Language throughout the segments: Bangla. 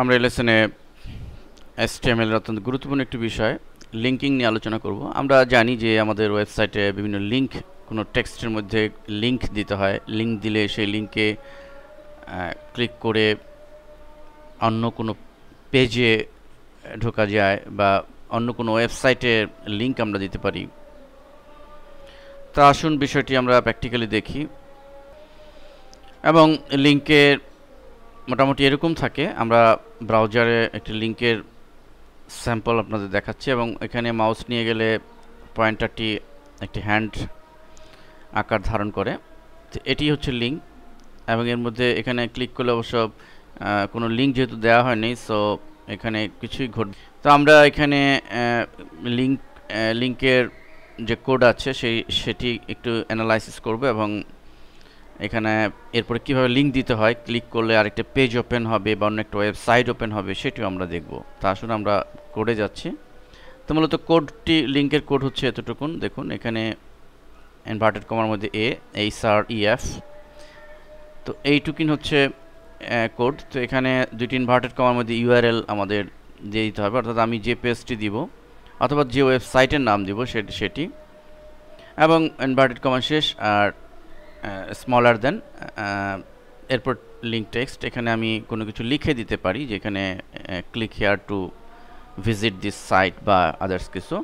আমরা লেসনে এসটিএমএল অত্যন্ত গুরুত্বপূর্ণ একটি বিষয় লিঙ্কিং নিয়ে আলোচনা করব আমরা জানি যে আমাদের ওয়েবসাইটে বিভিন্ন লিঙ্ক কোনো টেক্সটের মধ্যে লিঙ্ক দিতে হয় লিঙ্ক দিলে সেই লিঙ্কে ক্লিক করে অন্য কোনো পেজে ঢোকা যায় বা অন্য কোনো ওয়েবসাইটে লিঙ্ক আমরা দিতে পারি তা আসুন বিষয়টি আমরা প্র্যাকটিক্যালি দেখি এবং লিঙ্কের মোটামুটি এরকম থাকে আমরা ব্রাউজারে একটি লিঙ্কের স্যাম্পল আপনাদের দেখাচ্ছি এবং এখানে মাউস নিয়ে গেলে পয়েন্টারটি একটি হ্যান্ড আকার ধারণ করে এটি হচ্ছে লিঙ্ক এবং এর মধ্যে এখানে ক্লিক করলে অবশ্য কোনো লিঙ্ক যেহেতু দেওয়া হয়নি সো এখানে কিছুই ঘট তো আমরা এখানে লিঙ্ক লিঙ্কের যে কোড আছে সেই সেটি একটু অ্যানালাইসিস করব এবং এখানে এরপরে কিভাবে লিঙ্ক দিতে হয় ক্লিক করলে আরেকটা পেজ ওপেন হবে বা অন্য একটা ওয়েবসাইট ওপেন হবে সেটিও আমরা দেখব তা আসুন আমরা কোডে যাচ্ছি তো মূলত কোডটি লিঙ্কের কোড হচ্ছে এতটুকুন দেখুন এখানে ইনভার্টেড কমার মধ্যে e, A H R E F তো এইটুকিন হচ্ছে কোড তো এখানে দুইটি ইনভার্টেড কমার মধ্যে ইউআরএল আমাদের দিয়ে দিতে হবে অর্থাৎ আমি যে পেজটি দিব অথবা যে ওয়েবসাইটের নাম দিব সেটি সেটি এবং ইনভার্টেড কমার শেষ আর স্মলার দেন এরপর লিঙ্ক টেক্সট এখানে আমি কোনো কিছু লিখে দিতে পারি যেখানে click here to visit this site বা আদার্স কিছু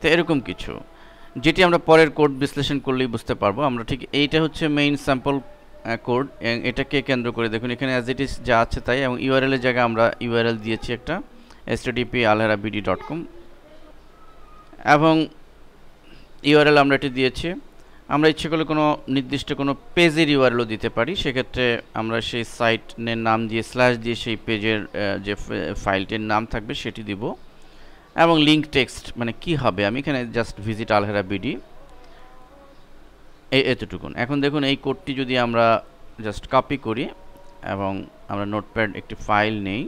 তো এরকম কিছু যেটি আমরা পরের কোড বিশ্লেষণ করলেই বুঝতে পারবো আমরা ঠিক এইটা হচ্ছে মেইন স্যাম্পল কোড এটাকে কেন্দ্র করে দেখুন এখানে অ্যাজ ইট ইজ যা আছে তাই এবং ইউআরএলের জায়গায় আমরা ইউআরএল দিয়েছি একটা এসটিডিপি আলহেরা বিডি ডট কম এবং ইউআরএল আমরা এটি দিয়েছি আমরা ইচ্ছে করলে কোনো নির্দিষ্ট কোনো পেজের ইউআরএলও দিতে পারি সেক্ষেত্রে আমরা সেই সাইটের নাম দিয়ে স্ল্যাশ দিয়ে সেই পেজের যে ফাইলটির নাম থাকবে সেটি দিব এবং লিঙ্ক টেক্সট মানে কি হবে আমি এখানে জাস্ট ভিজিট আলহেরা বিডি এই এতটুকুন এখন দেখুন এই কোডটি যদি আমরা জাস্ট কপি করি এবং আমরা নোটপ্যাড একটি ফাইল নেই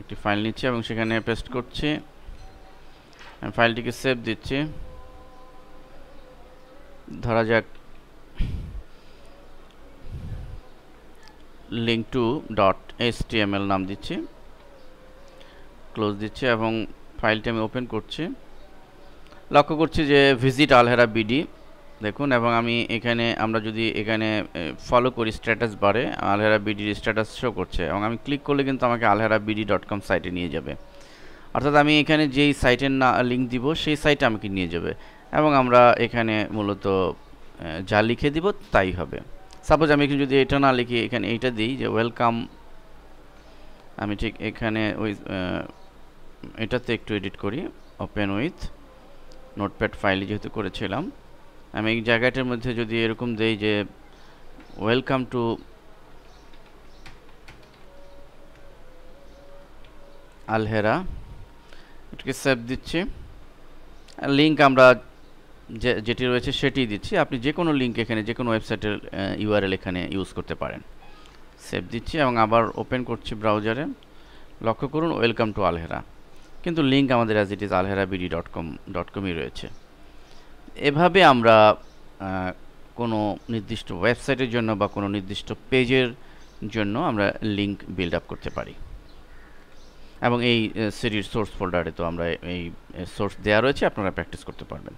একটি ফাইল নিচ্ছি এবং সেখানে পেস্ট করছি আমি ফাইলটিকে সেভ দিচ্ছি ধরা যাক লিঙ্ক টু ডট এল নাম দিচ্ছি ক্লোজ দিচ্ছি এবং ফাইলটি আমি ওপেন করছি লক্ষ্য করছি যে ভিজিট আলহেরা বিডি দেখুন এবং আমি এখানে আমরা যদি এখানে ফলো করি স্ট্যাটাস বারে আলহেরা বিডির স্ট্যাটাস শো করছে এবং আমি ক্লিক করলে কিন্তু আমাকে আলহেরা বিডি ডট কম সাইটে নিয়ে যাবে অর্থাৎ আমি এখানে যেই সাইটের না লিঙ্ক দিব সেই সাইট আমাকে নিয়ে যাবে এবং আমরা এখানে মূলত যা লিখে দিব তাই হবে সাপোজ আমি যদি এটা না লিখি এখানে এইটা দিই যে ওয়েলকাম আমি ঠিক এখানে ওই এটাতে একটু এডিট করি ওপেন উইথ নোটপ্যাড ফাইলে যেহেতু করেছিলাম আমি এই জায়গাটার মধ্যে যদি এরকম দেই যে ওয়েলকাম টু আলহেরা এটাকে সেভ দিচ্ছি লিঙ্ক আমরা যে যেটি রয়েছে সেটি দিচ্ছি আপনি যে কোনো লিঙ্ক এখানে যে কোনো ওয়েবসাইটের ইউআরএল এখানে ইউজ করতে পারেন সেভ দিচ্ছি এবং আবার ওপেন করছি ব্রাউজারে লক্ষ্য করুন ওয়েলকাম টু আলহেরা কিন্তু লিঙ্ক আমাদের as it is Alhera BD dot com dot কমই রয়েছে এভাবে আমরা কোনো নির্দিষ্ট ওয়েবসাইটের জন্য বা কোনো নির্দিষ্ট পেজের জন্য আমরা লিঙ্ক বিল্ড আপ করতে পারি এবং এই সিডির সোর্স ফোল্ডারে তো আমরা এই সোর্স দেওয়া রয়েছে আপনারা প্র্যাকটিস করতে পারবেন